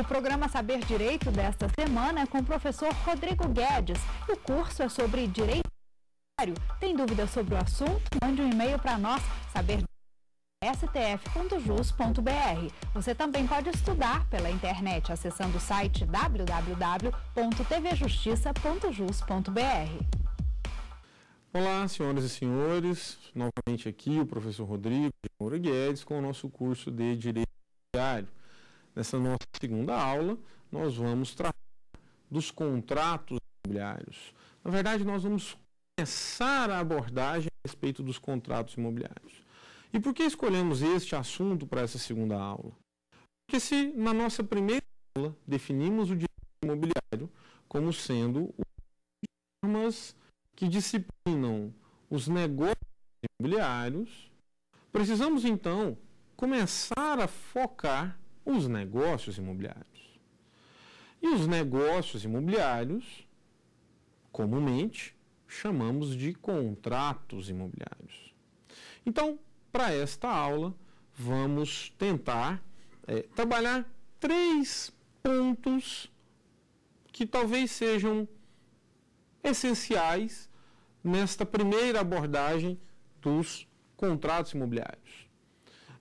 O programa Saber Direito desta semana é com o professor Rodrigo Guedes. O curso é sobre direito Tem dúvidas sobre o assunto? Mande um e-mail para nós, saberstf.jus.br. Você também pode estudar pela internet acessando o site www.tvjustiça.jus.br. Olá, senhoras e senhores. Novamente aqui o professor Rodrigo Moura Guedes com o nosso curso de Direito tributário. Nessa nossa segunda aula, nós vamos tratar dos contratos imobiliários. Na verdade, nós vamos começar a abordagem a respeito dos contratos imobiliários. E por que escolhemos este assunto para essa segunda aula? Porque se na nossa primeira aula definimos o direito imobiliário como sendo normas que disciplinam os negócios imobiliários, precisamos então começar a focar os negócios imobiliários. E os negócios imobiliários, comumente, chamamos de contratos imobiliários. Então, para esta aula, vamos tentar é, trabalhar três pontos que talvez sejam essenciais nesta primeira abordagem dos contratos imobiliários.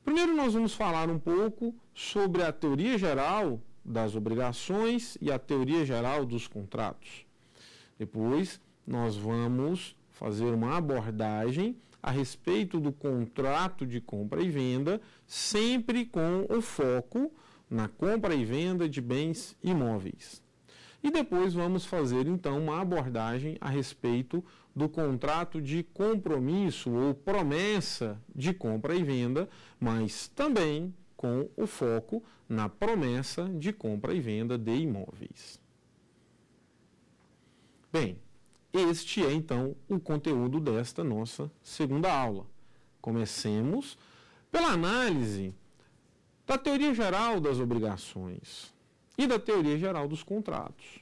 Primeiro, nós vamos falar um pouco sobre a teoria geral das obrigações e a teoria geral dos contratos. Depois, nós vamos fazer uma abordagem a respeito do contrato de compra e venda, sempre com o foco na compra e venda de bens imóveis. E depois vamos fazer então uma abordagem a respeito do contrato de compromisso ou promessa de compra e venda, mas também com o foco na promessa de compra e venda de imóveis. Bem, este é então o conteúdo desta nossa segunda aula. Comecemos pela análise da teoria geral das obrigações e da teoria geral dos contratos.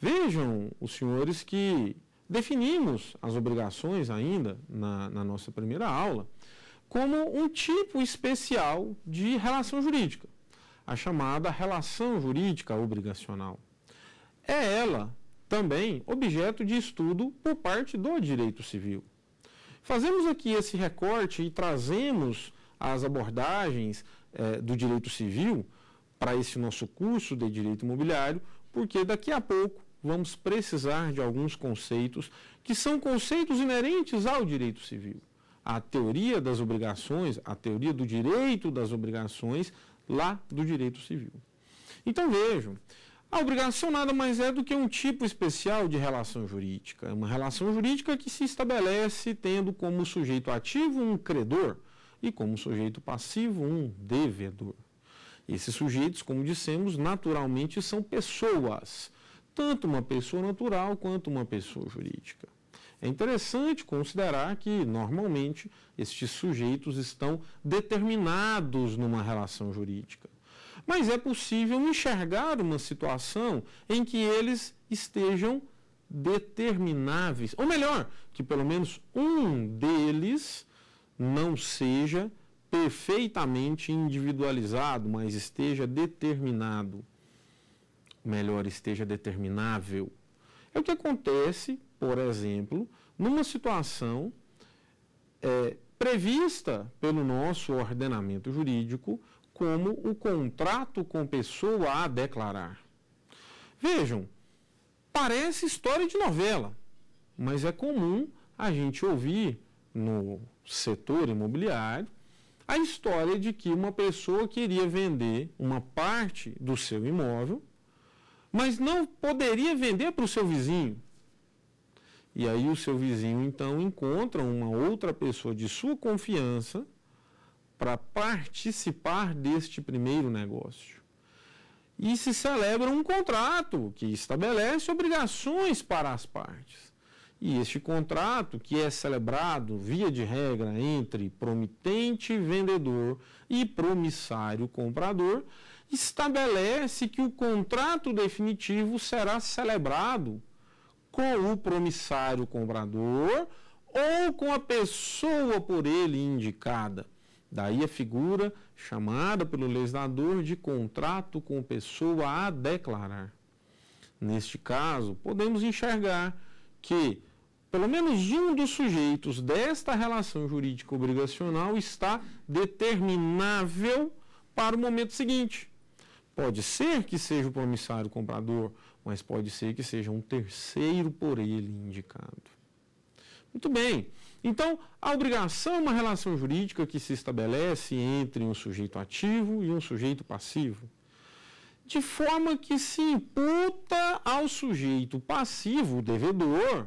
Vejam, os senhores, que definimos as obrigações ainda na, na nossa primeira aula como um tipo especial de relação jurídica, a chamada relação jurídica obrigacional. É ela também objeto de estudo por parte do direito civil. Fazemos aqui esse recorte e trazemos as abordagens eh, do direito civil para esse nosso curso de direito imobiliário, porque daqui a pouco vamos precisar de alguns conceitos que são conceitos inerentes ao direito civil a teoria das obrigações, a teoria do direito das obrigações lá do direito civil. Então vejam, a obrigação nada mais é do que um tipo especial de relação jurídica, é uma relação jurídica que se estabelece tendo como sujeito ativo um credor e como sujeito passivo um devedor. Esses sujeitos, como dissemos, naturalmente são pessoas, tanto uma pessoa natural quanto uma pessoa jurídica. É interessante considerar que, normalmente, estes sujeitos estão determinados numa relação jurídica. Mas é possível enxergar uma situação em que eles estejam determináveis, ou melhor, que pelo menos um deles não seja perfeitamente individualizado, mas esteja determinado. Melhor, esteja determinável. É o que acontece por exemplo, numa situação é, prevista pelo nosso ordenamento jurídico como o contrato com pessoa a declarar. Vejam, parece história de novela, mas é comum a gente ouvir no setor imobiliário a história de que uma pessoa queria vender uma parte do seu imóvel, mas não poderia vender para o seu vizinho, e aí o seu vizinho então encontra uma outra pessoa de sua confiança para participar deste primeiro negócio. E se celebra um contrato que estabelece obrigações para as partes. E este contrato, que é celebrado via de regra entre promitente vendedor e promissário comprador, estabelece que o contrato definitivo será celebrado com o promissário comprador ou com a pessoa por ele indicada. Daí a figura chamada pelo legislador de contrato com pessoa a declarar. Neste caso, podemos enxergar que pelo menos um dos sujeitos desta relação jurídica obrigacional está determinável para o momento seguinte. Pode ser que seja o promissário comprador, mas pode ser que seja um terceiro por ele indicado. Muito bem. Então, a obrigação é uma relação jurídica que se estabelece entre um sujeito ativo e um sujeito passivo, de forma que se imputa ao sujeito passivo, o devedor,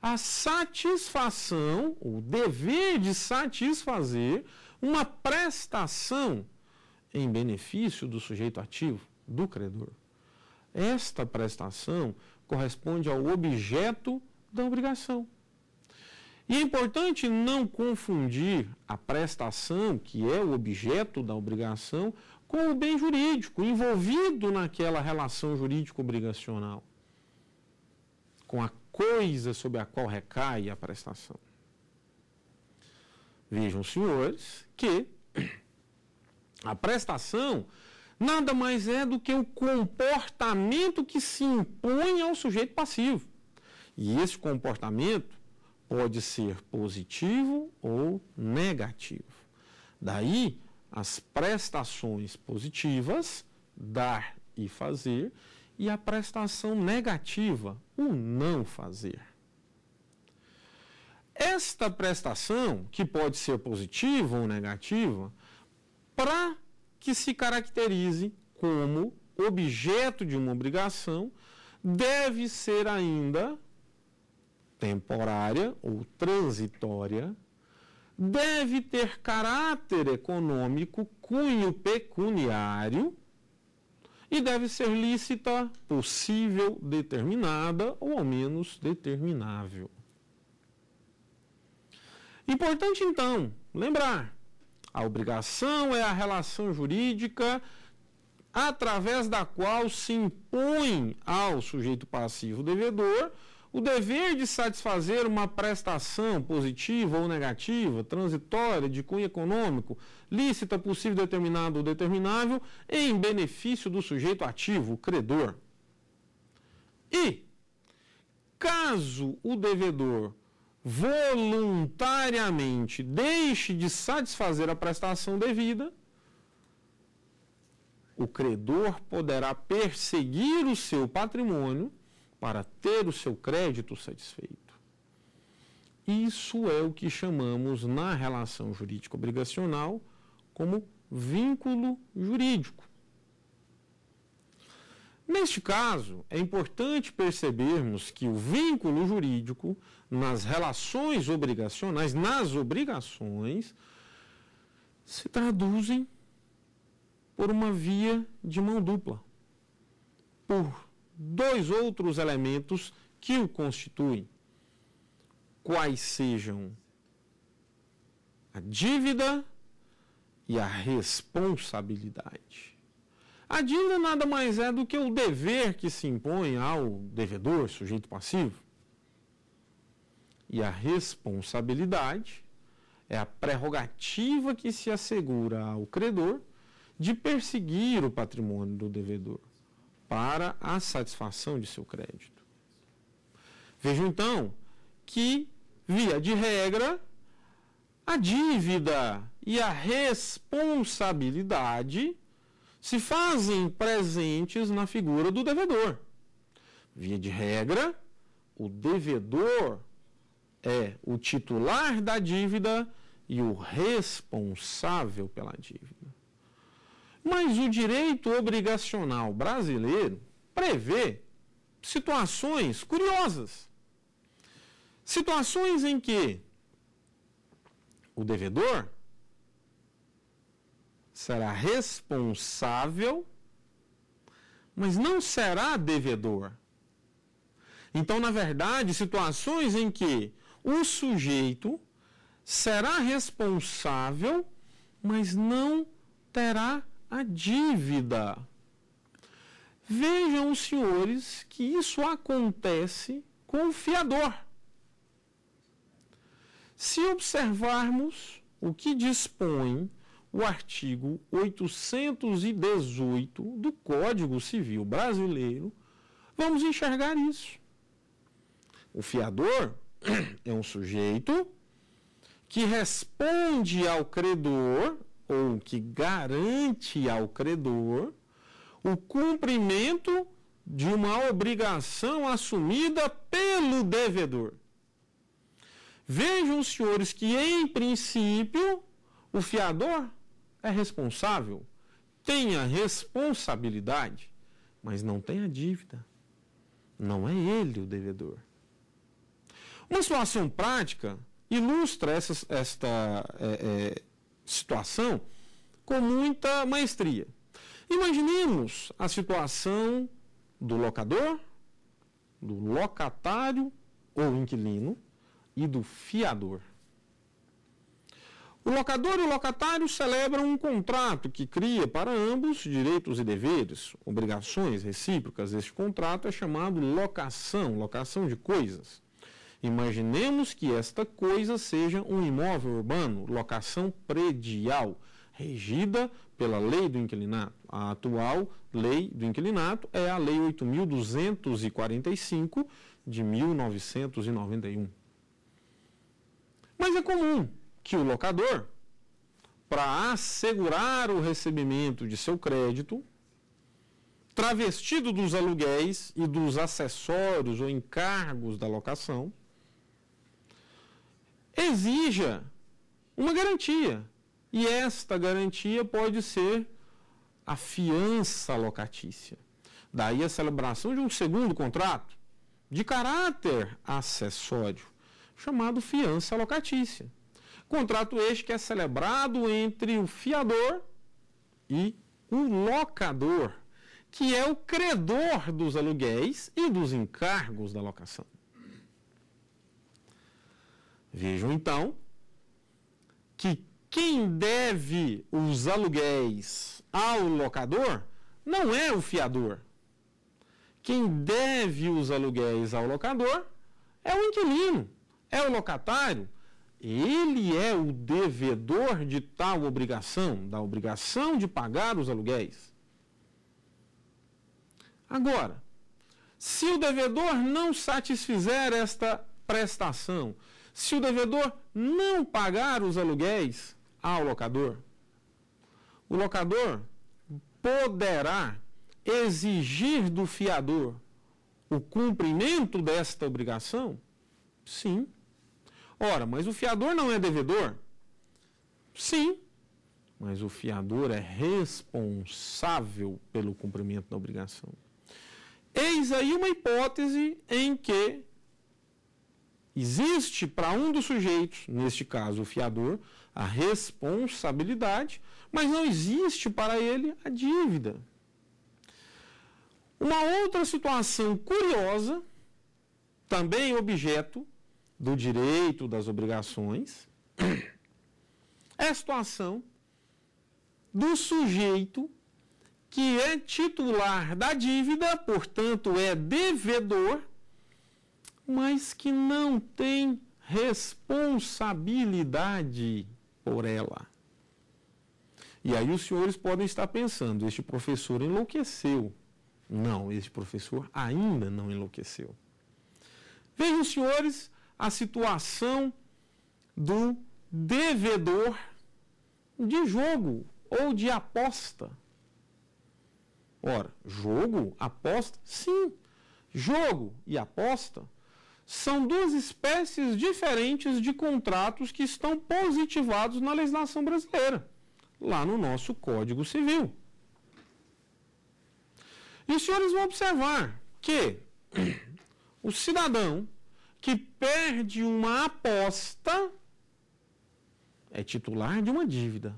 a satisfação, o dever de satisfazer uma prestação em benefício do sujeito ativo, do credor. Esta prestação corresponde ao objeto da obrigação. E é importante não confundir a prestação, que é o objeto da obrigação, com o bem jurídico envolvido naquela relação jurídico-obrigacional, com a coisa sobre a qual recai a prestação. Vejam, senhores, que a prestação nada mais é do que o comportamento que se impõe ao sujeito passivo. E esse comportamento pode ser positivo ou negativo. Daí, as prestações positivas, dar e fazer, e a prestação negativa, o não fazer. Esta prestação, que pode ser positiva ou negativa, para que se caracterize como objeto de uma obrigação deve ser ainda temporária ou transitória, deve ter caráter econômico, cunho pecuniário e deve ser lícita, possível, determinada ou ao menos determinável. Importante então lembrar a obrigação é a relação jurídica através da qual se impõe ao sujeito passivo devedor o dever de satisfazer uma prestação positiva ou negativa, transitória, de cunho econômico, lícita, possível, determinado ou determinável, em benefício do sujeito ativo, o credor. E, caso o devedor voluntariamente deixe de satisfazer a prestação devida, o credor poderá perseguir o seu patrimônio para ter o seu crédito satisfeito. Isso é o que chamamos na relação jurídico-obrigacional como vínculo jurídico. Neste caso, é importante percebermos que o vínculo jurídico nas relações obrigacionais, nas obrigações, se traduzem por uma via de mão dupla, por dois outros elementos que o constituem, quais sejam a dívida e a responsabilidade. A dívida nada mais é do que o dever que se impõe ao devedor, sujeito passivo. E a responsabilidade é a prerrogativa que se assegura ao credor de perseguir o patrimônio do devedor para a satisfação de seu crédito. Vejo então que, via de regra, a dívida e a responsabilidade se fazem presentes na figura do devedor. Via de regra, o devedor é o titular da dívida e o responsável pela dívida. Mas o direito obrigacional brasileiro prevê situações curiosas. Situações em que o devedor será responsável, mas não será devedor. Então, na verdade, situações em que o sujeito será responsável, mas não terá a dívida. Vejam, senhores, que isso acontece com o fiador. Se observarmos o que dispõe o artigo 818 do Código Civil Brasileiro, vamos enxergar isso. O fiador é um sujeito que responde ao credor ou que garante ao credor o cumprimento de uma obrigação assumida pelo devedor. Vejam, senhores, que em princípio o fiador é responsável, tem a responsabilidade, mas não tem a dívida. Não é ele o devedor. Uma situação prática ilustra essa, esta é, é, situação com muita maestria. Imaginemos a situação do locador, do locatário ou inquilino e do fiador. O locador e o locatário celebram um contrato que cria para ambos direitos e deveres, obrigações recíprocas. Este contrato é chamado locação, locação de coisas. Imaginemos que esta coisa seja um imóvel urbano, locação predial, regida pela lei do inquilinato. A atual lei do inquilinato é a Lei 8.245 de 1991. Mas é comum que o locador, para assegurar o recebimento de seu crédito, travestido dos aluguéis e dos acessórios ou encargos da locação, exija uma garantia. E esta garantia pode ser a fiança locatícia. Daí a celebração de um segundo contrato de caráter acessório, chamado fiança locatícia. Contrato este que é celebrado entre o fiador e o locador, que é o credor dos aluguéis e dos encargos da locação. Vejam então que quem deve os aluguéis ao locador não é o fiador. Quem deve os aluguéis ao locador é o inquilino, é o locatário. Ele é o devedor de tal obrigação, da obrigação de pagar os aluguéis. Agora, se o devedor não satisfizer esta prestação, se o devedor não pagar os aluguéis ao locador, o locador poderá exigir do fiador o cumprimento desta obrigação? Sim. Ora, mas o fiador não é devedor? Sim. Mas o fiador é responsável pelo cumprimento da obrigação. Eis aí uma hipótese em que Existe para um dos sujeitos, neste caso o fiador, a responsabilidade, mas não existe para ele a dívida. Uma outra situação curiosa, também objeto do direito das obrigações, é a situação do sujeito que é titular da dívida, portanto é devedor mas que não tem responsabilidade por ela. E aí os senhores podem estar pensando: este professor enlouqueceu. Não, este professor ainda não enlouqueceu. Vejam, senhores, a situação do devedor de jogo ou de aposta. Ora, jogo, aposta, sim. Jogo e aposta são duas espécies diferentes de contratos que estão positivados na legislação brasileira, lá no nosso Código Civil. E os senhores vão observar que o cidadão que perde uma aposta é titular de uma dívida.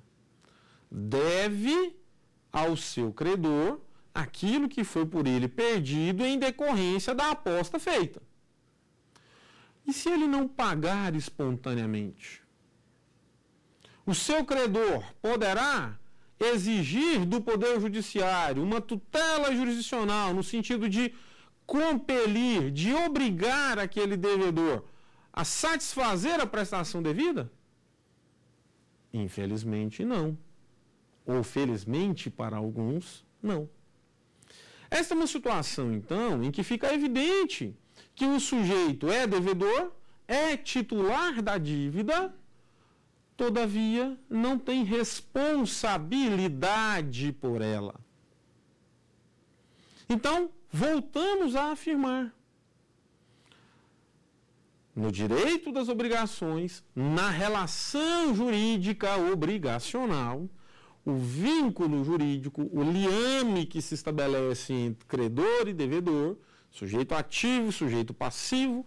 Deve ao seu credor aquilo que foi por ele perdido em decorrência da aposta feita. E se ele não pagar espontaneamente? O seu credor poderá exigir do Poder Judiciário uma tutela jurisdicional no sentido de compelir, de obrigar aquele devedor a satisfazer a prestação devida? Infelizmente, não. Ou felizmente para alguns, não. Esta é uma situação, então, em que fica evidente que o sujeito é devedor, é titular da dívida, todavia não tem responsabilidade por ela. Então, voltamos a afirmar. No direito das obrigações, na relação jurídica obrigacional, o vínculo jurídico, o liame que se estabelece entre credor e devedor, Sujeito ativo, sujeito passivo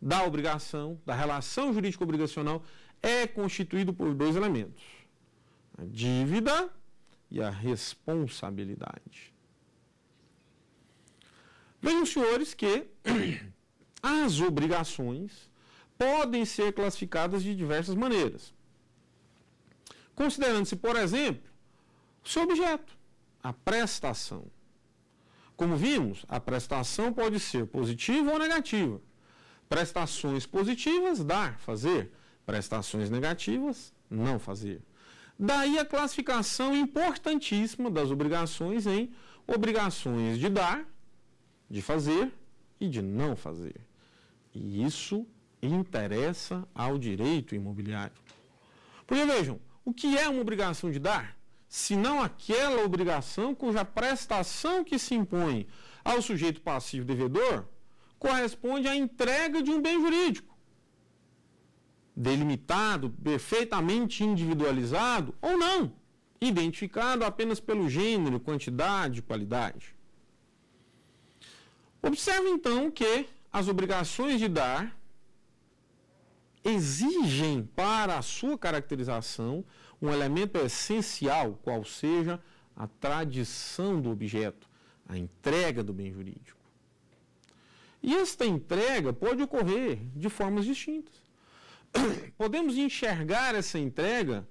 da obrigação, da relação jurídico-obrigacional, é constituído por dois elementos: a dívida e a responsabilidade. Vejam, senhores, que as obrigações podem ser classificadas de diversas maneiras. Considerando-se, por exemplo, o seu objeto, a prestação. Como vimos, a prestação pode ser positiva ou negativa. Prestações positivas, dar, fazer. Prestações negativas, não fazer. Daí a classificação importantíssima das obrigações em obrigações de dar, de fazer e de não fazer. E isso interessa ao direito imobiliário. Porque vejam, o que é uma obrigação de dar? senão aquela obrigação cuja prestação que se impõe ao sujeito passivo devedor corresponde à entrega de um bem jurídico, delimitado, perfeitamente individualizado ou não, identificado apenas pelo gênero, quantidade e qualidade. Observe então que as obrigações de dar exigem para a sua caracterização um elemento essencial, qual seja a tradição do objeto, a entrega do bem jurídico. E esta entrega pode ocorrer de formas distintas. Podemos enxergar essa entrega,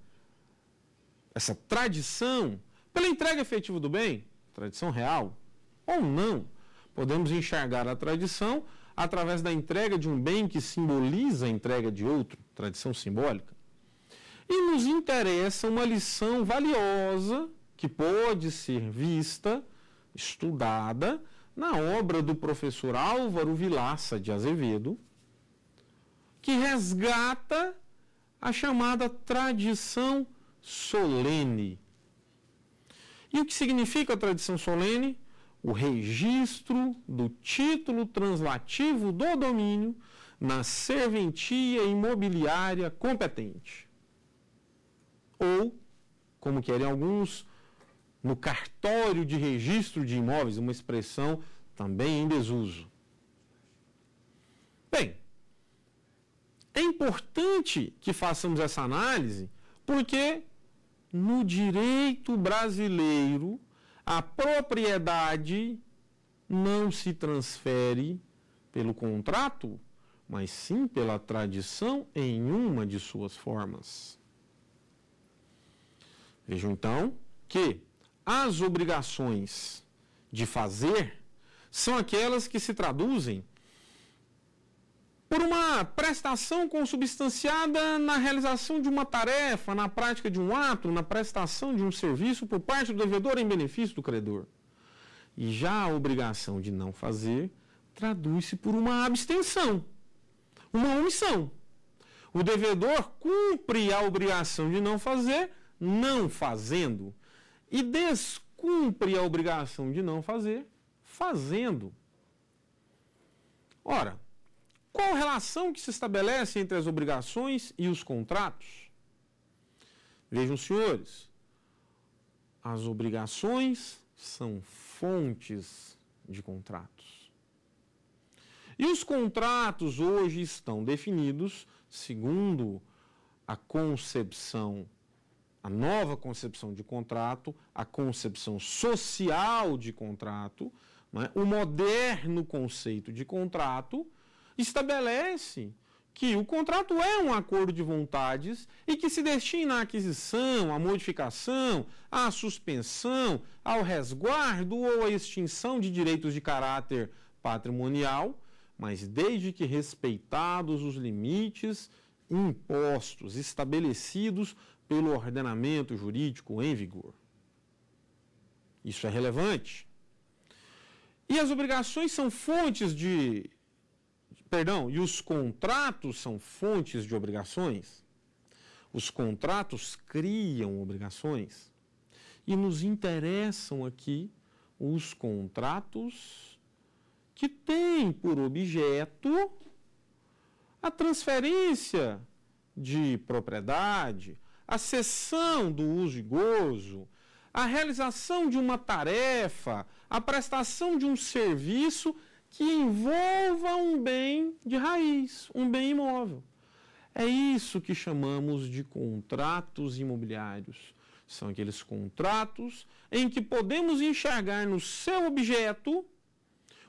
essa tradição, pela entrega efetiva do bem, tradição real, ou não. Podemos enxergar a tradição através da entrega de um bem que simboliza a entrega de outro, tradição simbólica. E nos interessa uma lição valiosa que pode ser vista, estudada, na obra do professor Álvaro Vilaça de Azevedo, que resgata a chamada tradição solene. E o que significa a tradição solene? O registro do título translativo do domínio na serventia imobiliária competente ou, como querem alguns, no cartório de registro de imóveis, uma expressão também em desuso. Bem, é importante que façamos essa análise porque no direito brasileiro a propriedade não se transfere pelo contrato, mas sim pela tradição em uma de suas formas. Vejam então que as obrigações de fazer são aquelas que se traduzem por uma prestação consubstanciada na realização de uma tarefa, na prática de um ato, na prestação de um serviço por parte do devedor em benefício do credor. E já a obrigação de não fazer traduz-se por uma abstenção, uma omissão. O devedor cumpre a obrigação de não fazer não fazendo e descumpre a obrigação de não fazer fazendo. Ora, qual relação que se estabelece entre as obrigações e os contratos? Vejam, senhores, as obrigações são fontes de contratos. E os contratos hoje estão definidos segundo a concepção a nova concepção de contrato, a concepção social de contrato, né? o moderno conceito de contrato estabelece que o contrato é um acordo de vontades e que se destina à aquisição, à modificação, à suspensão, ao resguardo ou à extinção de direitos de caráter patrimonial, mas desde que respeitados os limites impostos estabelecidos pelo ordenamento jurídico em vigor. Isso é relevante. E as obrigações são fontes de. Perdão, e os contratos são fontes de obrigações. Os contratos criam obrigações. E nos interessam aqui os contratos que têm por objeto a transferência de propriedade, a cessão do uso e gozo, a realização de uma tarefa, a prestação de um serviço que envolva um bem de raiz, um bem imóvel. É isso que chamamos de contratos imobiliários. São aqueles contratos em que podemos enxergar no seu objeto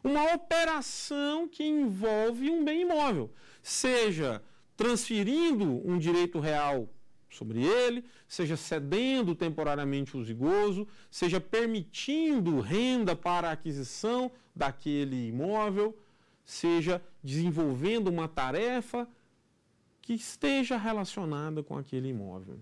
uma operação que envolve um bem imóvel, seja transferindo um direito real sobre ele, seja cedendo temporariamente o zigoso, seja permitindo renda para a aquisição daquele imóvel, seja desenvolvendo uma tarefa que esteja relacionada com aquele imóvel.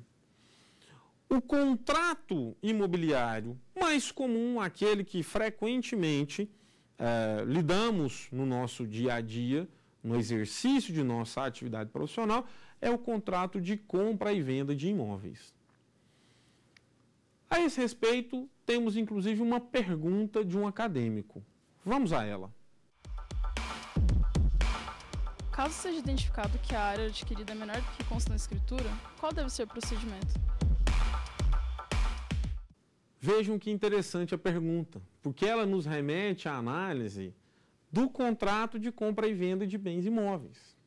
O contrato imobiliário mais comum, aquele que frequentemente eh, lidamos no nosso dia a dia, no exercício de nossa atividade profissional, é o contrato de compra e venda de imóveis. A esse respeito, temos inclusive uma pergunta de um acadêmico. Vamos a ela. Caso seja identificado que a área adquirida é menor do que consta na escritura, qual deve ser o procedimento? Vejam que interessante a pergunta, porque ela nos remete à análise do contrato de compra e venda de bens imóveis.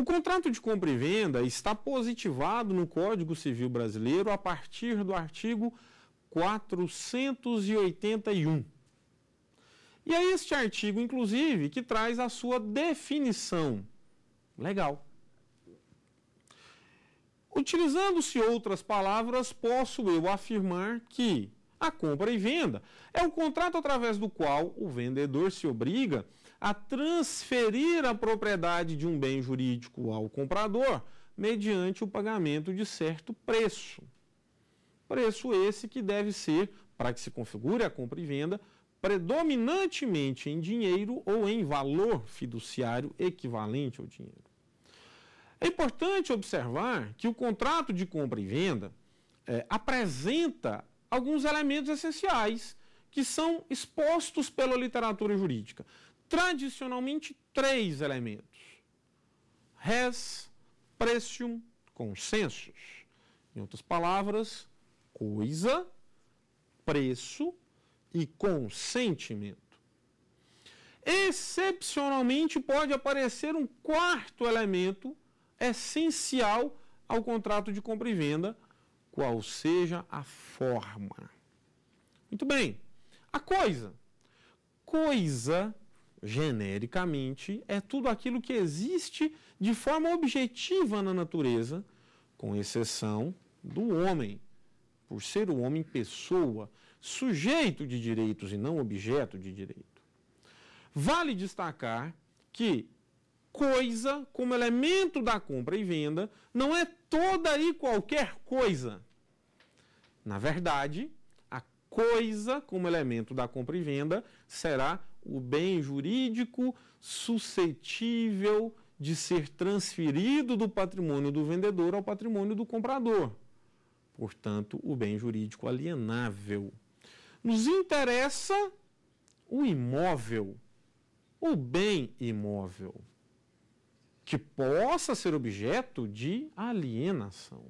O contrato de compra e venda está positivado no Código Civil Brasileiro a partir do artigo 481. E é este artigo, inclusive, que traz a sua definição legal. Utilizando-se outras palavras, posso eu afirmar que a compra e venda é o contrato através do qual o vendedor se obriga a transferir a propriedade de um bem jurídico ao comprador mediante o pagamento de certo preço. Preço esse que deve ser, para que se configure a compra e venda, predominantemente em dinheiro ou em valor fiduciário equivalente ao dinheiro. É importante observar que o contrato de compra e venda é, apresenta alguns elementos essenciais que são expostos pela literatura jurídica tradicionalmente três elementos: res, precium, consensus. Em outras palavras, coisa, preço e consentimento. Excepcionalmente, pode aparecer um quarto elemento essencial ao contrato de compra e venda, qual seja a forma. Muito bem. A coisa. Coisa genericamente, é tudo aquilo que existe de forma objetiva na natureza, com exceção do homem, por ser o homem pessoa, sujeito de direitos e não objeto de direito. Vale destacar que coisa, como elemento da compra e venda, não é toda e qualquer coisa. Na verdade, a coisa, como elemento da compra e venda, será o bem jurídico suscetível de ser transferido do patrimônio do vendedor ao patrimônio do comprador. Portanto, o bem jurídico alienável. Nos interessa o imóvel, o bem imóvel, que possa ser objeto de alienação,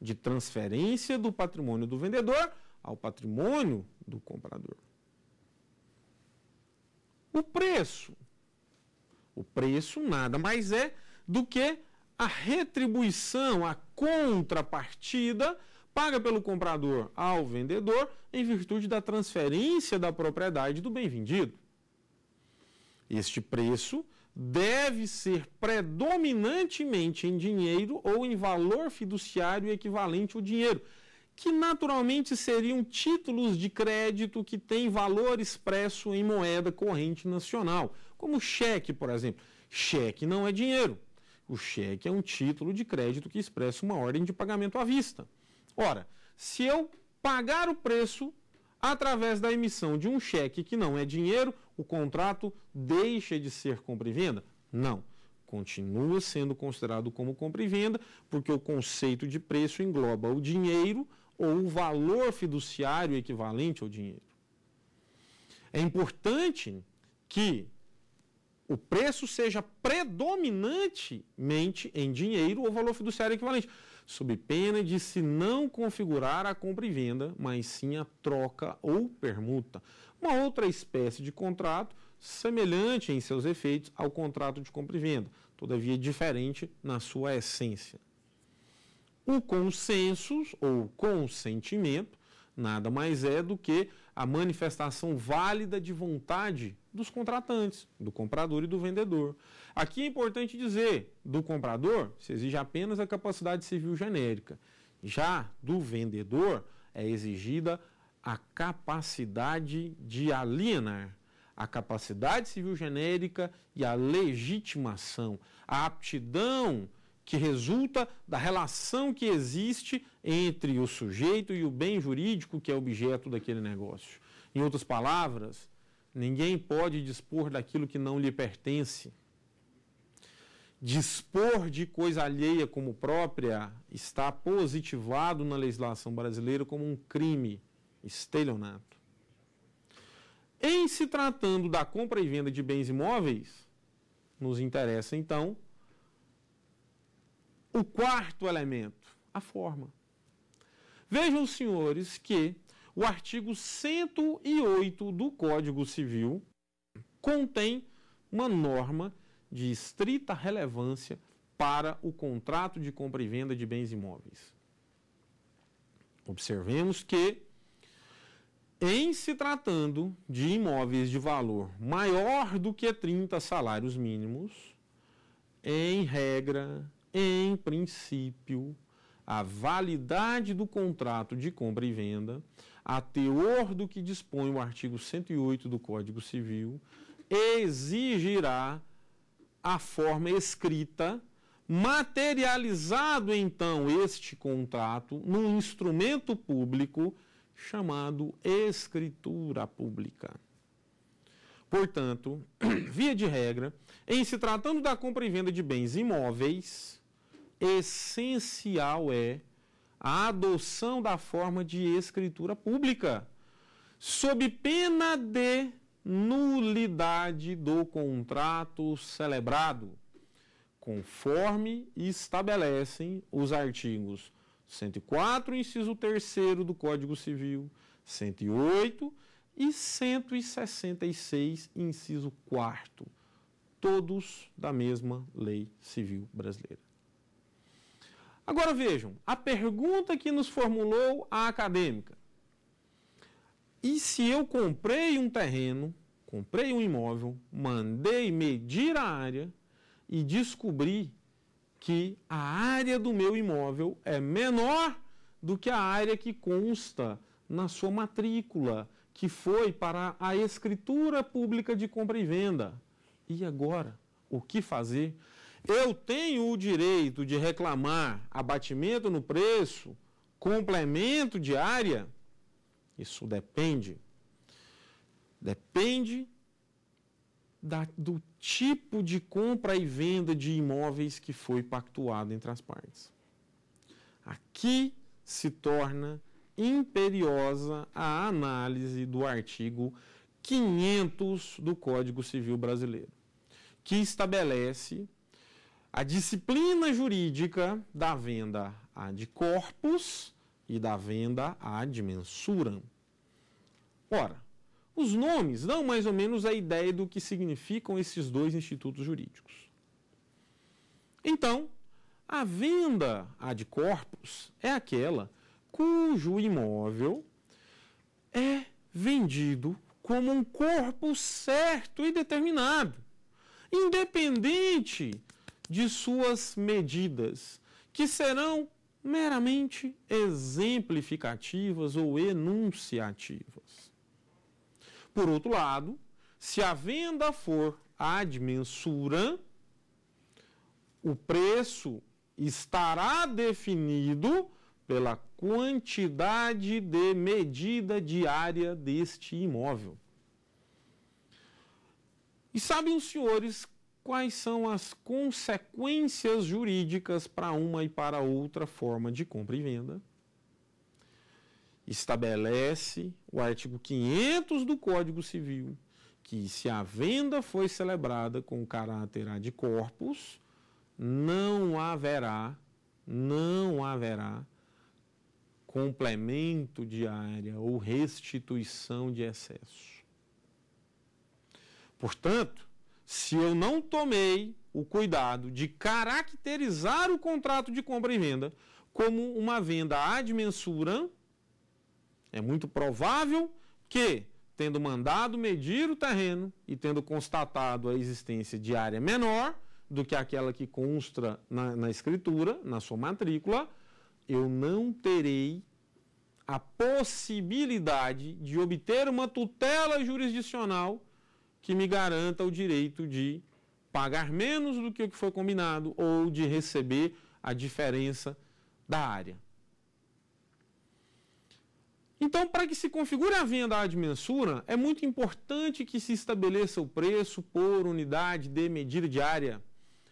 de transferência do patrimônio do vendedor ao patrimônio do comprador. O preço. O preço nada mais é do que a retribuição, a contrapartida paga pelo comprador ao vendedor em virtude da transferência da propriedade do bem vendido. Este preço deve ser predominantemente em dinheiro ou em valor fiduciário equivalente ao dinheiro que naturalmente seriam títulos de crédito que têm valor expresso em moeda corrente nacional, como cheque, por exemplo. Cheque não é dinheiro. O cheque é um título de crédito que expressa uma ordem de pagamento à vista. Ora, se eu pagar o preço através da emissão de um cheque que não é dinheiro, o contrato deixa de ser compra e venda? Não continua sendo considerado como compra e venda, porque o conceito de preço engloba o dinheiro, ou o valor fiduciário equivalente ao dinheiro. É importante que o preço seja predominantemente em dinheiro ou valor fiduciário equivalente, sob pena de se não configurar a compra e venda, mas sim a troca ou permuta. Uma outra espécie de contrato semelhante em seus efeitos ao contrato de compra e venda, todavia diferente na sua essência. O consenso ou consentimento nada mais é do que a manifestação válida de vontade dos contratantes, do comprador e do vendedor. Aqui é importante dizer, do comprador se exige apenas a capacidade civil genérica. Já do vendedor é exigida a capacidade de alienar, a capacidade civil genérica e a legitimação, a aptidão que resulta da relação que existe entre o sujeito e o bem jurídico que é objeto daquele negócio. Em outras palavras, ninguém pode dispor daquilo que não lhe pertence. Dispor de coisa alheia como própria está positivado na legislação brasileira como um crime, estelionato. Em se tratando da compra e venda de bens imóveis, nos interessa então o quarto elemento, a forma. Vejam, senhores, que o artigo 108 do Código Civil contém uma norma de estrita relevância para o contrato de compra e venda de bens imóveis. Observemos que, em se tratando de imóveis de valor maior do que 30 salários mínimos, em regra, em princípio, a validade do contrato de compra e venda, a teor do que dispõe o artigo 108 do Código Civil, exigirá a forma escrita, materializado então este contrato num instrumento público chamado escritura pública. Portanto, via de regra, em se tratando da compra e venda de bens imóveis, essencial é a adoção da forma de escritura pública, sob pena de nulidade do contrato celebrado, conforme estabelecem os artigos 104, inciso 3 do Código Civil, 108 e 166, inciso 4, todos da mesma lei civil brasileira. Agora vejam, a pergunta que nos formulou a acadêmica. E se eu comprei um terreno, comprei um imóvel, mandei medir a área e descobri que a área do meu imóvel é menor do que a área que consta na sua matrícula, que foi para a escritura pública de compra e venda. E agora, o que fazer? Eu tenho o direito de reclamar abatimento no preço, complemento de área? Isso depende. Depende da, do tipo de compra e venda de imóveis que foi pactuado entre as partes. Aqui se torna imperiosa a análise do artigo 500 do Código Civil Brasileiro, que estabelece a disciplina jurídica da venda de corpus e da venda de mensura. Ora, os nomes dão mais ou menos a ideia do que significam esses dois institutos jurídicos. Então, a venda de corpus é aquela cujo imóvel é vendido como um corpo certo e determinado, independente de suas medidas, que serão meramente exemplificativas ou enunciativas. Por outro lado, se a venda for ad mensura, o preço estará definido pela quantidade de medida diária deste imóvel. E sabem os senhores quais são as consequências jurídicas para uma e para outra forma de compra e venda. Estabelece o artigo 500 do Código Civil que, se a venda foi celebrada com caráter ad corpus, não haverá, não haverá complemento de área ou restituição de excesso. Portanto, se eu não tomei o cuidado de caracterizar o contrato de compra e venda como uma venda ad mensura, é muito provável que, tendo mandado medir o terreno e tendo constatado a existência de área menor do que aquela que consta na, na escritura, na sua matrícula, eu não terei a possibilidade de obter uma tutela jurisdicional que me garanta o direito de pagar menos do que o que foi combinado ou de receber a diferença da área. Então, para que se configure a venda ad mensura, é muito importante que se estabeleça o preço por unidade de medida de área.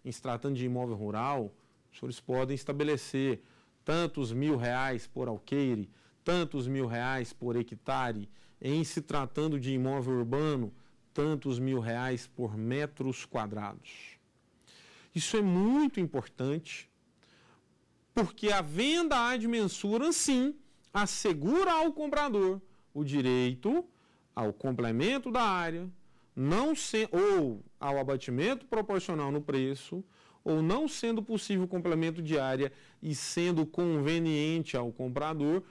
Em se tratando de imóvel rural, os senhores podem estabelecer tantos mil reais por alqueire, tantos mil reais por hectare. Em se tratando de imóvel urbano, tantos mil reais por metros quadrados. Isso é muito importante, porque a venda de mensura, sim, assegura ao comprador o direito ao complemento da área, não se, ou ao abatimento proporcional no preço, ou não sendo possível complemento de área e sendo conveniente ao comprador,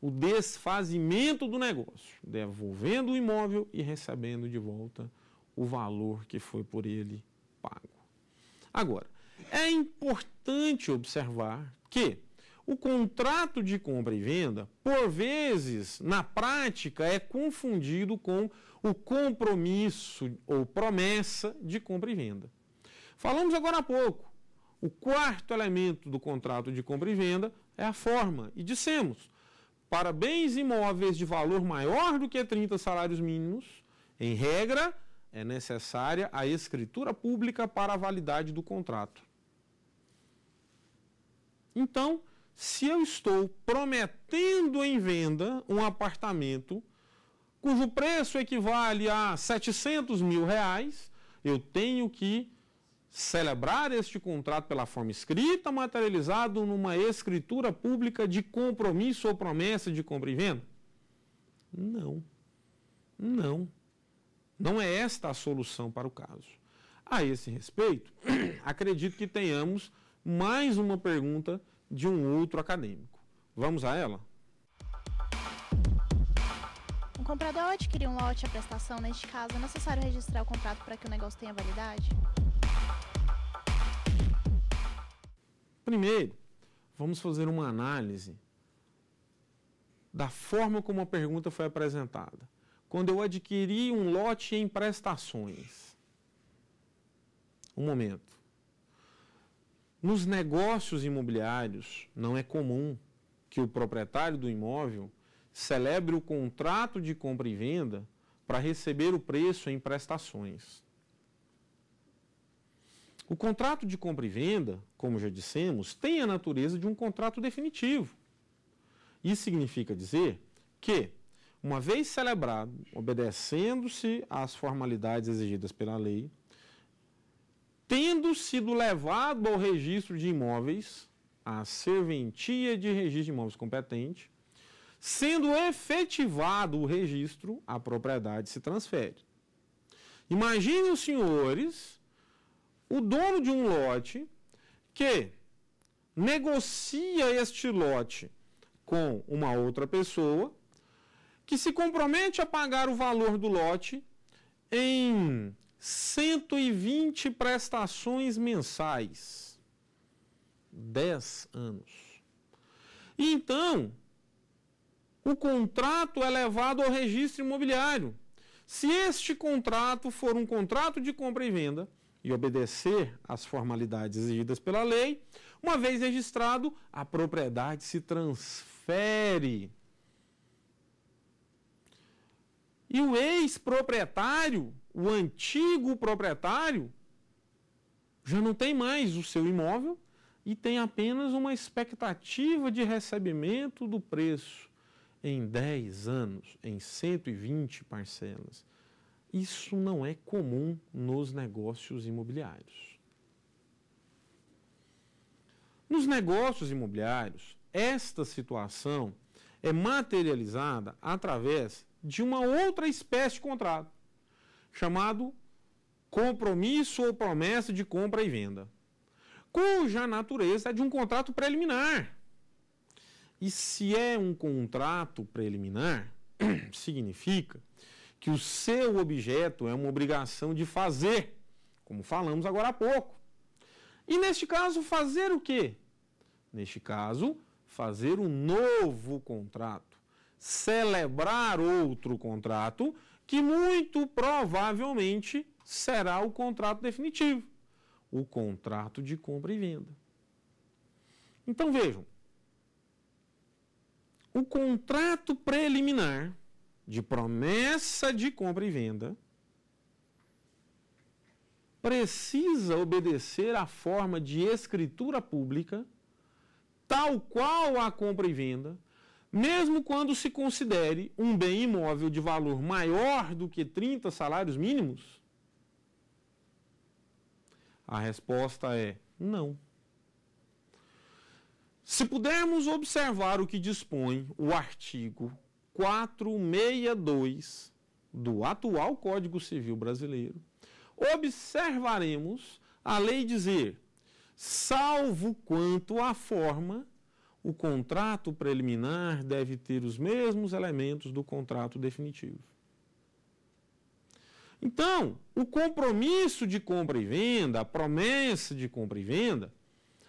o desfazimento do negócio, devolvendo o imóvel e recebendo de volta o valor que foi por ele pago. Agora, é importante observar que o contrato de compra e venda, por vezes, na prática, é confundido com o compromisso ou promessa de compra e venda. Falamos agora há pouco. O quarto elemento do contrato de compra e venda é a forma, e dissemos para bens imóveis de valor maior do que 30 salários mínimos, em regra, é necessária a escritura pública para a validade do contrato. Então, se eu estou prometendo em venda um apartamento cujo preço equivale a 700 mil reais, eu tenho que celebrar este contrato pela forma escrita, materializado numa escritura pública de compromisso ou promessa de compra e venda? Não. Não. Não é esta a solução para o caso. A esse respeito, acredito que tenhamos mais uma pergunta de um outro acadêmico. Vamos a ela? Um comprador adquiriu um lote à prestação, neste caso, é necessário registrar o contrato para que o negócio tenha validade? Primeiro, vamos fazer uma análise da forma como a pergunta foi apresentada. Quando eu adquiri um lote em prestações. Um momento. Nos negócios imobiliários, não é comum que o proprietário do imóvel celebre o contrato de compra e venda para receber o preço em prestações. O contrato de compra e venda, como já dissemos, tem a natureza de um contrato definitivo. Isso significa dizer que, uma vez celebrado, obedecendo-se às formalidades exigidas pela lei, tendo sido levado ao registro de imóveis, à serventia de registro de imóveis competente, sendo efetivado o registro, a propriedade se transfere. Imaginem, os senhores o dono de um lote que negocia este lote com uma outra pessoa que se compromete a pagar o valor do lote em 120 prestações mensais. 10 anos. Então, o contrato é levado ao registro imobiliário. Se este contrato for um contrato de compra e venda, e obedecer às formalidades exigidas pela lei, uma vez registrado, a propriedade se transfere. E o ex-proprietário, o antigo proprietário, já não tem mais o seu imóvel e tem apenas uma expectativa de recebimento do preço em 10 anos, em 120 parcelas. Isso não é comum nos negócios imobiliários. Nos negócios imobiliários, esta situação é materializada através de uma outra espécie de contrato, chamado compromisso ou promessa de compra e venda, cuja natureza é de um contrato preliminar. E se é um contrato preliminar, significa que o seu objeto é uma obrigação de fazer, como falamos agora há pouco. E neste caso, fazer o quê? Neste caso, fazer um novo contrato, celebrar outro contrato que muito provavelmente será o contrato definitivo, o contrato de compra e venda. Então vejam, o contrato preliminar de promessa de compra e venda precisa obedecer à forma de escritura pública, tal qual a compra e venda, mesmo quando se considere um bem imóvel de valor maior do que 30 salários mínimos? A resposta é não. Se pudermos observar o que dispõe o artigo 462 do atual Código Civil Brasileiro, observaremos a lei dizer: salvo quanto à forma, o contrato preliminar deve ter os mesmos elementos do contrato definitivo. Então, o compromisso de compra e venda, a promessa de compra e venda,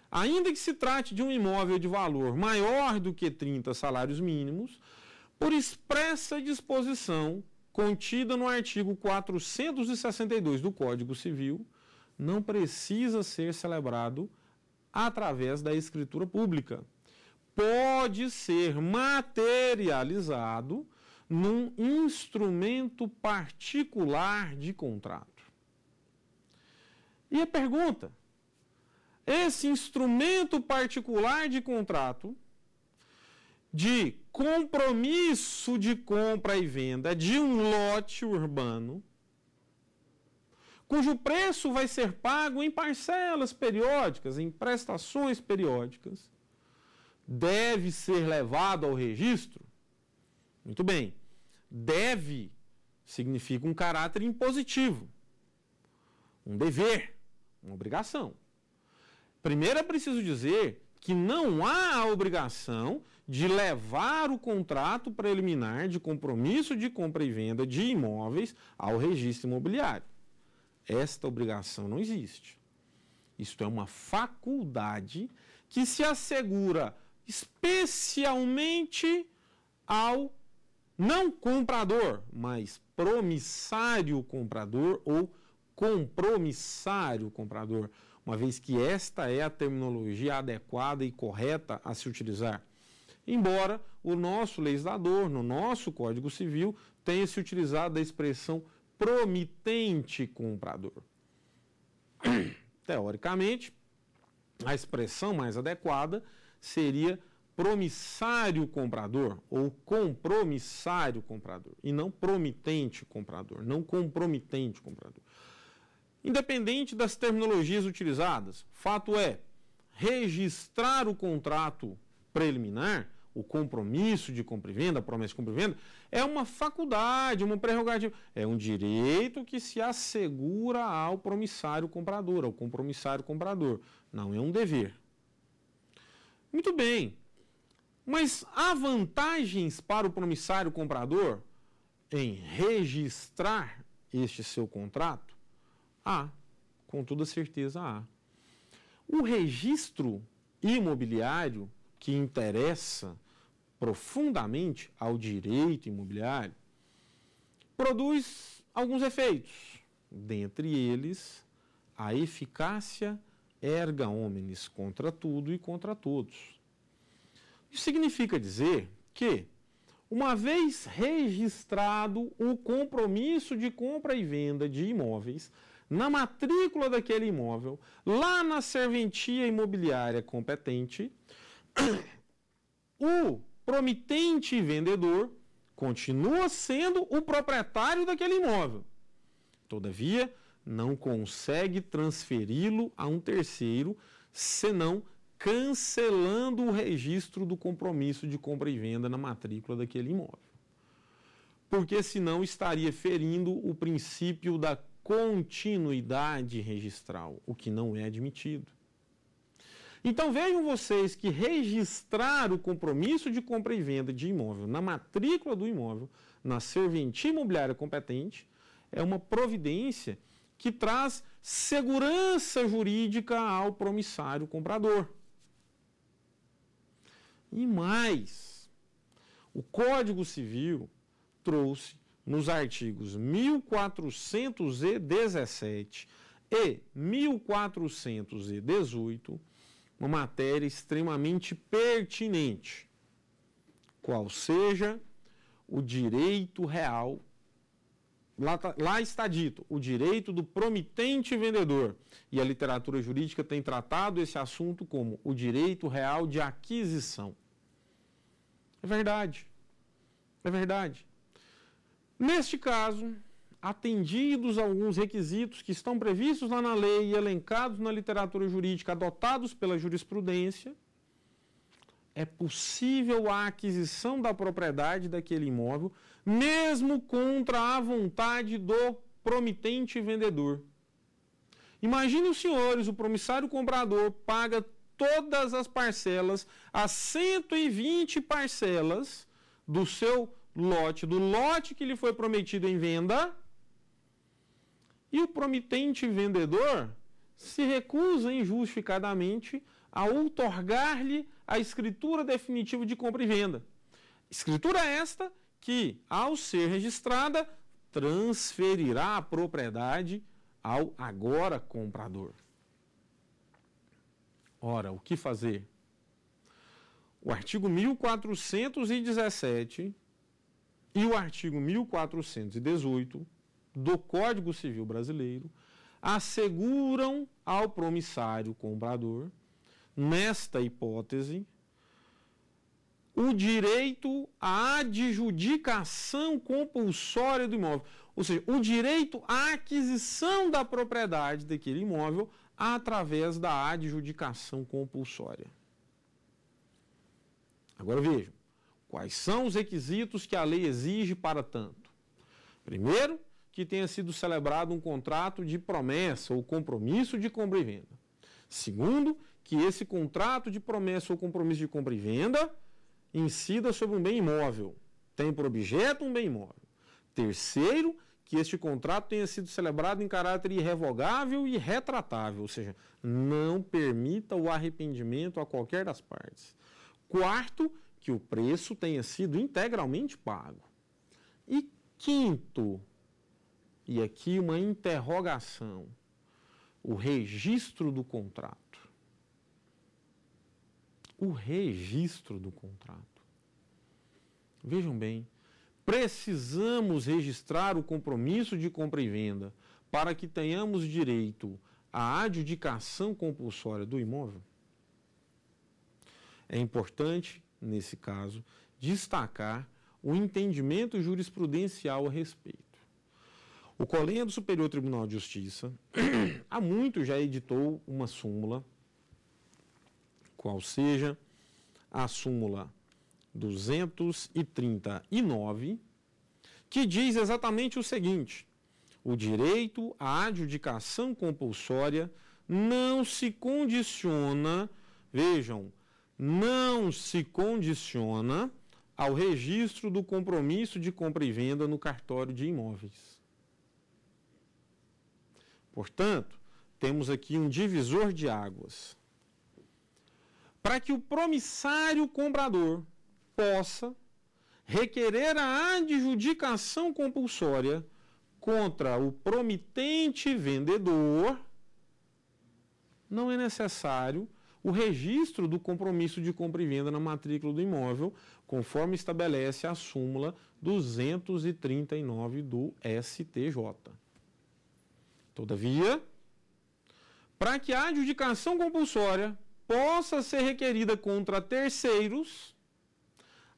ainda que se trate de um imóvel de valor maior do que 30 salários mínimos, por expressa disposição contida no artigo 462 do Código Civil, não precisa ser celebrado através da escritura pública. Pode ser materializado num instrumento particular de contrato. E a pergunta: esse instrumento particular de contrato de compromisso de compra e venda de um lote urbano, cujo preço vai ser pago em parcelas periódicas, em prestações periódicas, deve ser levado ao registro? Muito bem. Deve significa um caráter impositivo, um dever, uma obrigação. Primeiro é preciso dizer que não há a obrigação de levar o contrato preliminar de compromisso de compra e venda de imóveis ao registro imobiliário. Esta obrigação não existe. Isto é uma faculdade que se assegura especialmente ao não comprador, mas promissário comprador ou compromissário comprador, uma vez que esta é a terminologia adequada e correta a se utilizar. Embora o nosso legislador, no nosso Código Civil, tenha se utilizado da expressão promitente comprador. Teoricamente, a expressão mais adequada seria promissário comprador ou compromissário comprador e não promitente comprador, não compromitente comprador. Independente das terminologias utilizadas, fato é, registrar o contrato preliminar o compromisso de compra e venda, a promessa de compra e venda, é uma faculdade, uma prerrogativa, é um direito que se assegura ao promissário comprador, ao compromissário comprador, não é um dever. Muito bem, mas há vantagens para o promissário comprador em registrar este seu contrato? Há, com toda certeza há. O registro imobiliário que interessa profundamente ao direito imobiliário, produz alguns efeitos, dentre eles a eficácia erga omnes contra tudo e contra todos. Isso significa dizer que, uma vez registrado o compromisso de compra e venda de imóveis, na matrícula daquele imóvel, lá na serventia imobiliária competente, o promitente vendedor continua sendo o proprietário daquele imóvel. Todavia, não consegue transferi-lo a um terceiro, senão cancelando o registro do compromisso de compra e venda na matrícula daquele imóvel. Porque senão estaria ferindo o princípio da continuidade registral, o que não é admitido. Então vejam vocês que registrar o compromisso de compra e venda de imóvel na matrícula do imóvel, na serventia imobiliária competente, é uma providência que traz segurança jurídica ao promissário comprador. E mais, o Código Civil trouxe nos artigos 1417 e 1418 uma matéria extremamente pertinente, qual seja o direito real. Lá, tá, lá está dito o direito do promitente vendedor. E a literatura jurídica tem tratado esse assunto como o direito real de aquisição. É verdade. É verdade. Neste caso, atendidos alguns requisitos que estão previstos lá na lei e elencados na literatura jurídica, adotados pela jurisprudência, é possível a aquisição da propriedade daquele imóvel, mesmo contra a vontade do promitente vendedor. Imagine os senhores, o promissário comprador paga todas as parcelas, as 120 parcelas do seu lote, do lote que lhe foi prometido em venda, e o promitente vendedor se recusa injustificadamente a outorgar-lhe a escritura definitiva de compra e venda. Escritura esta que, ao ser registrada, transferirá a propriedade ao agora comprador. Ora, o que fazer? O artigo 1417 e o artigo 1418 do Código Civil Brasileiro asseguram ao promissário comprador, nesta hipótese, o direito à adjudicação compulsória do imóvel, ou seja, o direito à aquisição da propriedade daquele imóvel através da adjudicação compulsória. Agora vejam, quais são os requisitos que a lei exige para tanto? Primeiro, que tenha sido celebrado um contrato de promessa ou compromisso de compra e venda. Segundo, que esse contrato de promessa ou compromisso de compra e venda incida sobre um bem imóvel, tem por objeto um bem imóvel. Terceiro, que este contrato tenha sido celebrado em caráter irrevogável e retratável, ou seja, não permita o arrependimento a qualquer das partes. Quarto, que o preço tenha sido integralmente pago. E quinto, e aqui uma interrogação. O registro do contrato. O registro do contrato. Vejam bem, precisamos registrar o compromisso de compra e venda para que tenhamos direito à adjudicação compulsória do imóvel? É importante, nesse caso, destacar o entendimento jurisprudencial a respeito. O Colenha do Superior Tribunal de Justiça há muito já editou uma súmula, qual seja a súmula 239, que diz exatamente o seguinte: o direito à adjudicação compulsória não se condiciona, vejam, não se condiciona ao registro do compromisso de compra e venda no cartório de imóveis. Portanto, temos aqui um divisor de águas. Para que o promissário comprador possa requerer a adjudicação compulsória contra o promitente vendedor, não é necessário o registro do compromisso de compra e venda na matrícula do imóvel, conforme estabelece a súmula 239 do STJ. Todavia, para que a adjudicação compulsória possa ser requerida contra terceiros,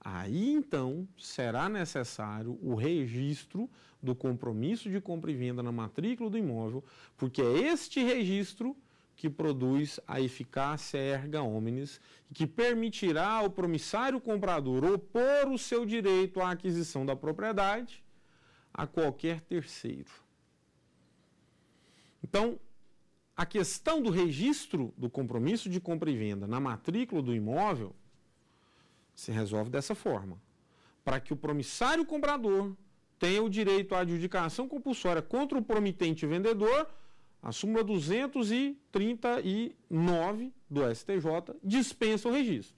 aí então será necessário o registro do compromisso de compra e venda na matrícula do imóvel, porque é este registro que produz a eficácia erga omnes e que permitirá ao promissário comprador opor o seu direito à aquisição da propriedade a qualquer terceiro. Então, a questão do registro do compromisso de compra e venda na matrícula do imóvel se resolve dessa forma. Para que o promissário comprador tenha o direito à adjudicação compulsória contra o promitente vendedor, a súmula 239 do STJ dispensa o registro.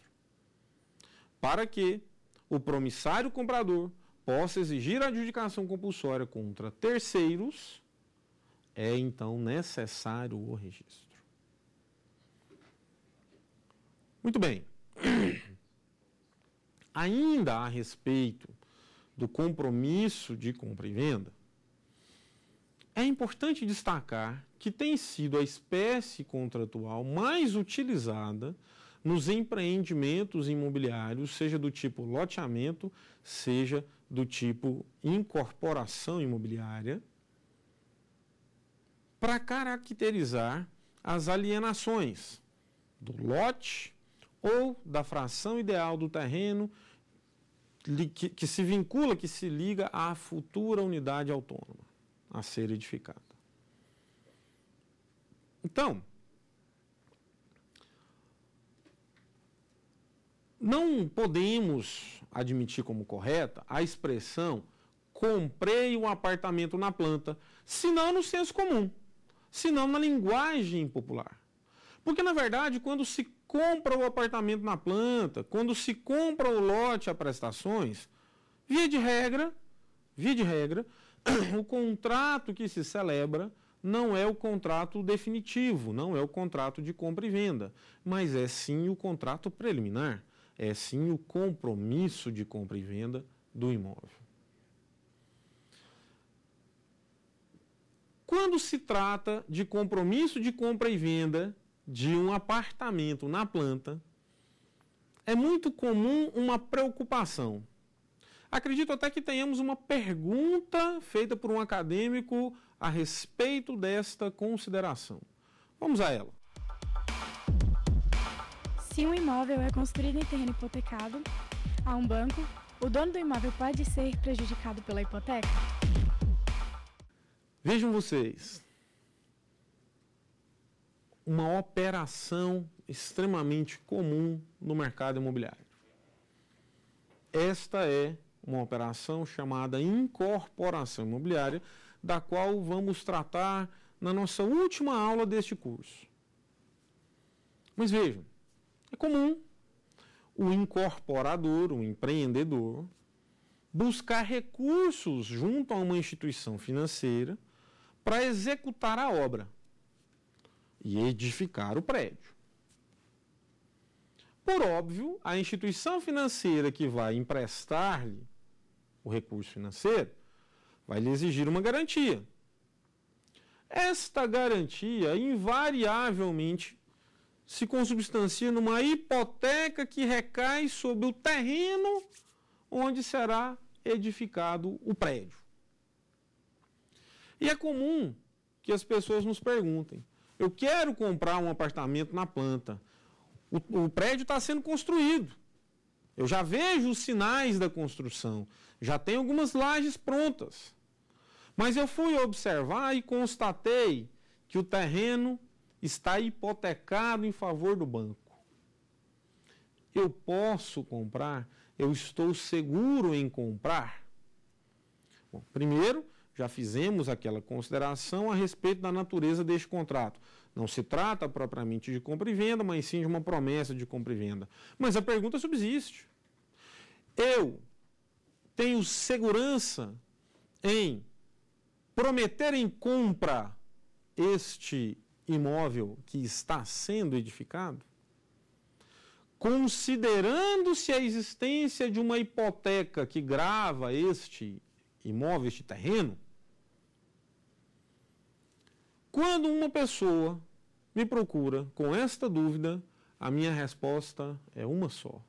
Para que o promissário comprador possa exigir a adjudicação compulsória contra terceiros é então necessário o registro. Muito bem. Ainda a respeito do compromisso de compra e venda, é importante destacar que tem sido a espécie contratual mais utilizada nos empreendimentos imobiliários, seja do tipo loteamento, seja do tipo incorporação imobiliária, para caracterizar as alienações do lote ou da fração ideal do terreno que, que se vincula, que se liga à futura unidade autônoma a ser edificada. Então, não podemos admitir como correta a expressão comprei um apartamento na planta, senão no senso comum senão na linguagem popular. Porque, na verdade, quando se compra o apartamento na planta, quando se compra o lote a prestações, via de regra, via de regra, o contrato que se celebra não é o contrato definitivo, não é o contrato de compra e venda, mas é sim o contrato preliminar, é sim o compromisso de compra e venda do imóvel. Quando se trata de compromisso de compra e venda de um apartamento na planta, é muito comum uma preocupação. Acredito até que tenhamos uma pergunta feita por um acadêmico a respeito desta consideração. Vamos a ela. Se um imóvel é construído em terreno hipotecado a um banco, o dono do imóvel pode ser prejudicado pela hipoteca? Vejam vocês, uma operação extremamente comum no mercado imobiliário. Esta é uma operação chamada incorporação imobiliária, da qual vamos tratar na nossa última aula deste curso. Mas vejam, é comum o incorporador, o empreendedor, buscar recursos junto a uma instituição financeira para executar a obra e edificar o prédio. Por óbvio, a instituição financeira que vai emprestar-lhe o recurso financeiro vai lhe exigir uma garantia. Esta garantia, invariavelmente, se consubstancia numa hipoteca que recai sobre o terreno onde será edificado o prédio. E é comum que as pessoas nos perguntem: eu quero comprar um apartamento na planta. O, o prédio está sendo construído. Eu já vejo os sinais da construção. Já tem algumas lajes prontas. Mas eu fui observar e constatei que o terreno está hipotecado em favor do banco. Eu posso comprar? Eu estou seguro em comprar? Bom, primeiro, já fizemos aquela consideração a respeito da natureza deste contrato. Não se trata propriamente de compra e venda, mas sim de uma promessa de compra e venda. Mas a pergunta subsiste. Eu tenho segurança em prometer em compra este imóvel que está sendo edificado? Considerando-se a existência de uma hipoteca que grava este imóvel, este terreno, quando uma pessoa me procura com esta dúvida, a minha resposta é uma só.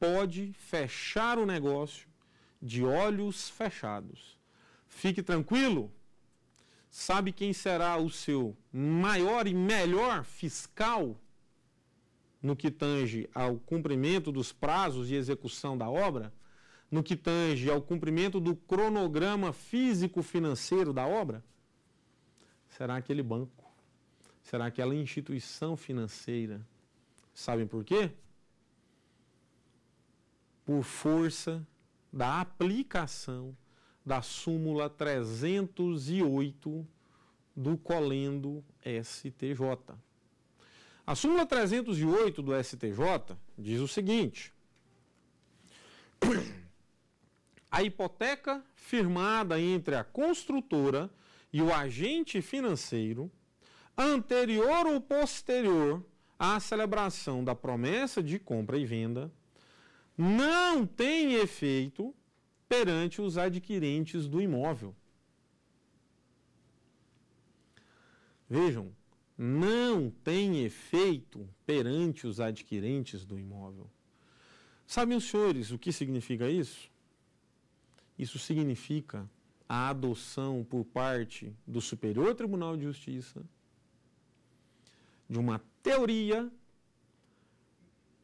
Pode fechar o negócio de olhos fechados. Fique tranquilo. Sabe quem será o seu maior e melhor fiscal no que tange ao cumprimento dos prazos de execução da obra? No que tange ao cumprimento do cronograma físico-financeiro da obra? será aquele banco, será aquela instituição financeira. Sabem por quê? Por força da aplicação da súmula 308 do colendo STJ. A súmula 308 do STJ diz o seguinte: a hipoteca firmada entre a construtora e o agente financeiro, anterior ou posterior à celebração da promessa de compra e venda, não tem efeito perante os adquirentes do imóvel. Vejam, não tem efeito perante os adquirentes do imóvel. Sabem os senhores o que significa isso? Isso significa a adoção por parte do Superior Tribunal de Justiça de uma teoria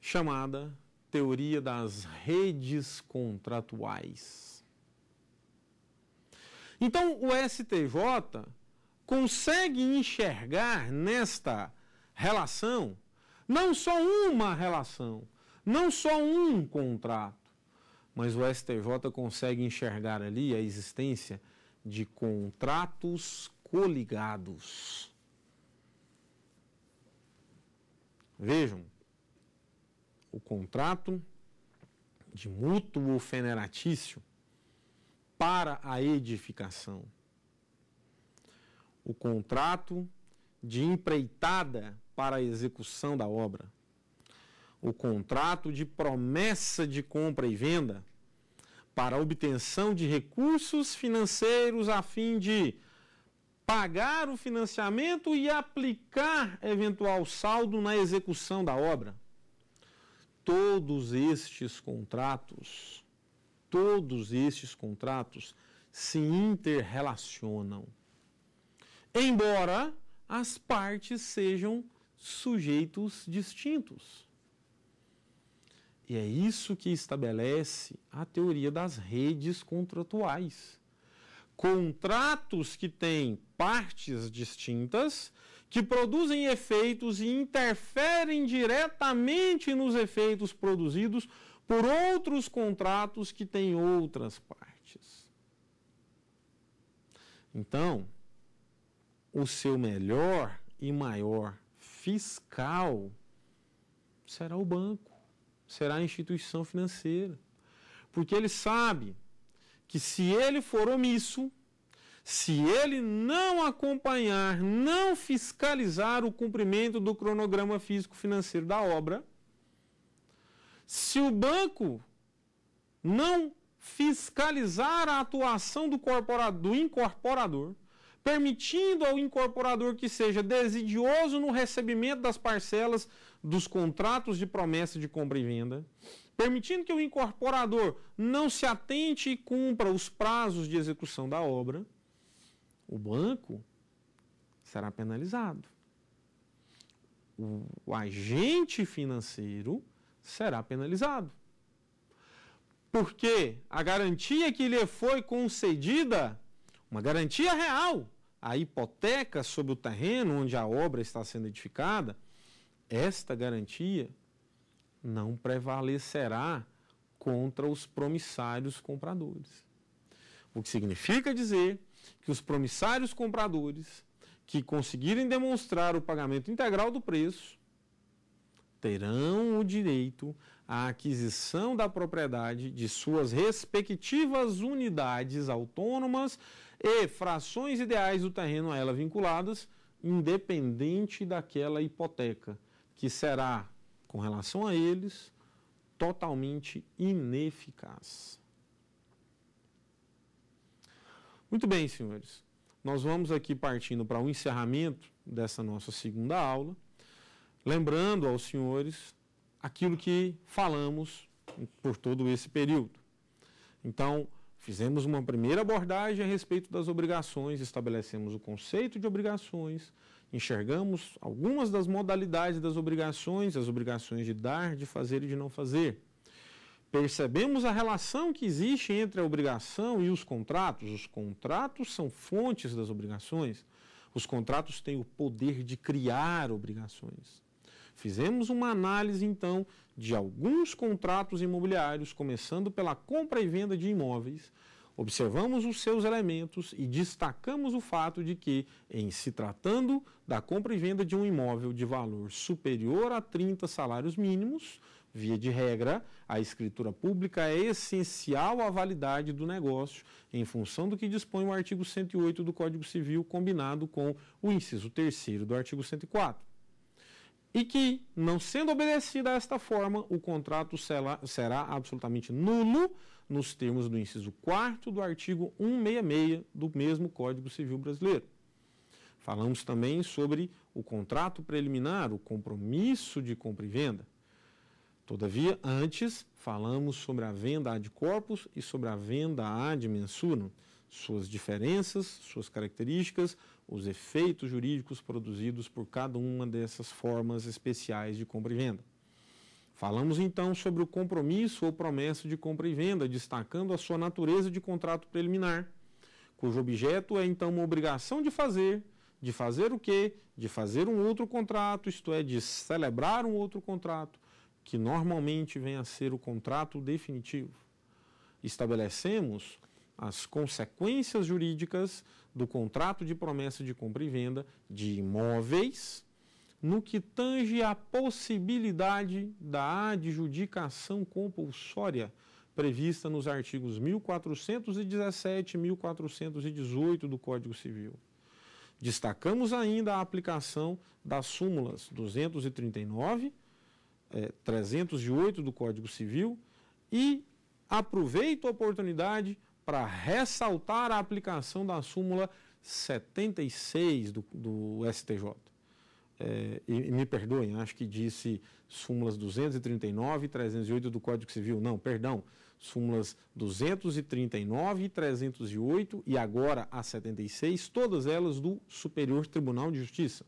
chamada teoria das redes contratuais. Então, o STJ consegue enxergar nesta relação não só uma relação, não só um contrato, mas o STJ consegue enxergar ali a existência de contratos coligados. Vejam, o contrato de mútuo feneratício para a edificação. O contrato de empreitada para a execução da obra. O contrato de promessa de compra e venda para obtenção de recursos financeiros a fim de pagar o financiamento e aplicar eventual saldo na execução da obra. Todos estes contratos, todos estes contratos se interrelacionam. Embora as partes sejam sujeitos distintos. E é isso que estabelece a teoria das redes contratuais. Contratos que têm partes distintas, que produzem efeitos e interferem diretamente nos efeitos produzidos por outros contratos que têm outras partes. Então, o seu melhor e maior fiscal será o banco será a instituição financeira. Porque ele sabe que se ele for omisso, se ele não acompanhar, não fiscalizar o cumprimento do cronograma físico-financeiro da obra, se o banco não fiscalizar a atuação do, do incorporador, permitindo ao incorporador que seja desidioso no recebimento das parcelas dos contratos de promessa de compra e venda, permitindo que o incorporador não se atente e cumpra os prazos de execução da obra, o banco será penalizado. O, o agente financeiro será penalizado. Porque a garantia que lhe foi concedida, uma garantia real, a hipoteca sobre o terreno onde a obra está sendo edificada, esta garantia não prevalecerá contra os promissários compradores. O que significa dizer que os promissários compradores que conseguirem demonstrar o pagamento integral do preço terão o direito à aquisição da propriedade de suas respectivas unidades autônomas e frações ideais do terreno a ela vinculadas, independente daquela hipoteca que será, com relação a eles, totalmente ineficaz. Muito bem, senhores. Nós vamos aqui partindo para o encerramento dessa nossa segunda aula, lembrando aos senhores aquilo que falamos por todo esse período. Então, fizemos uma primeira abordagem a respeito das obrigações, estabelecemos o conceito de obrigações, enxergamos algumas das modalidades das obrigações, as obrigações de dar, de fazer e de não fazer. Percebemos a relação que existe entre a obrigação e os contratos. Os contratos são fontes das obrigações. Os contratos têm o poder de criar obrigações. Fizemos uma análise, então, de alguns contratos imobiliários, começando pela compra e venda de imóveis, Observamos os seus elementos e destacamos o fato de que, em se tratando da compra e venda de um imóvel de valor superior a 30 salários mínimos, Via de regra, a escritura pública é essencial à validade do negócio, em função do que dispõe o artigo 108 do Código Civil, combinado com o inciso 3 do artigo 104 e que, não sendo obedecida esta forma, o contrato será absolutamente nulo nos termos do inciso 4 do artigo 166 do mesmo Código Civil Brasileiro. Falamos também sobre o contrato preliminar, o compromisso de compra e venda. Todavia, antes, falamos sobre a venda ad corpus e sobre a venda ad mensura suas diferenças, suas características, os efeitos jurídicos produzidos por cada uma dessas formas especiais de compra e venda. Falamos então sobre o compromisso ou promessa de compra e venda, destacando a sua natureza de contrato preliminar, cujo objeto é então uma obrigação de fazer, de fazer o quê? De fazer um outro contrato, isto é, de celebrar um outro contrato, que normalmente vem a ser o contrato definitivo. Estabelecemos as consequências jurídicas do contrato de promessa de compra e venda de imóveis no que tange à possibilidade da adjudicação compulsória prevista nos artigos 1417 e 1418 do Código Civil. Destacamos ainda a aplicação das súmulas 239, eh, 308 do Código Civil e aproveito a oportunidade para ressaltar a aplicação da súmula 76 do, do STJ. É, e, me perdoem, acho que disse súmulas 239 e 308 do Código Civil. Não, perdão, súmulas 239 308 e agora a 76, todas elas do Superior Tribunal de Justiça.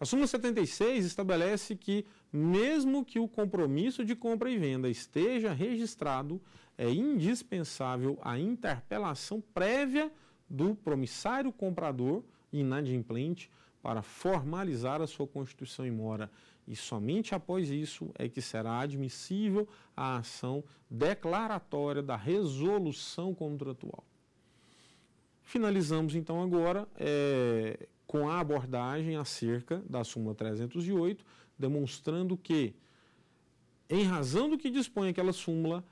A súmula 76 estabelece que, mesmo que o compromisso de compra e venda esteja registrado é indispensável a interpelação prévia do promissário comprador inadimplente para formalizar a sua constituição em mora e somente após isso é que será admissível a ação declaratória da resolução contratual. Finalizamos então agora é, com a abordagem acerca da súmula 308, demonstrando que, em razão do que dispõe aquela súmula,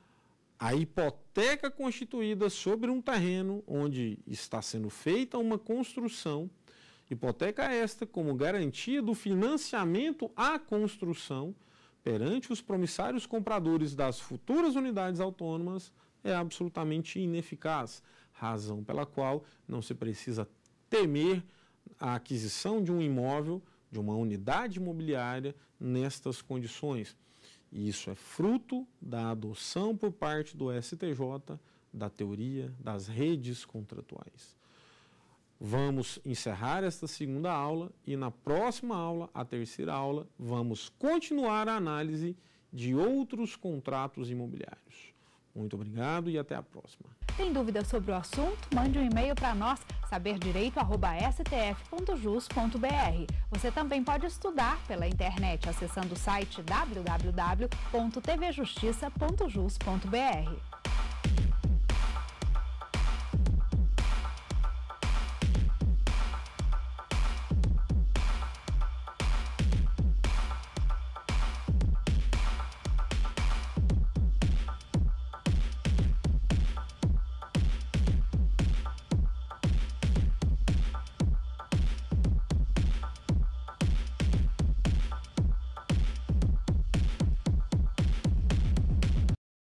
a hipoteca constituída sobre um terreno onde está sendo feita uma construção, hipoteca esta como garantia do financiamento à construção perante os promissários compradores das futuras unidades autônomas é absolutamente ineficaz, razão pela qual não se precisa temer a aquisição de um imóvel, de uma unidade imobiliária nestas condições. Isso é fruto da adoção por parte do STJ da teoria das redes contratuais. Vamos encerrar esta segunda aula e na próxima aula, a terceira aula, vamos continuar a análise de outros contratos imobiliários. Muito obrigado e até a próxima. Tem dúvidas sobre o assunto? Mande um e-mail para nós, saberdireito.stf.jus.br. Você também pode estudar pela internet acessando o site www.tvjustiça.jus.br.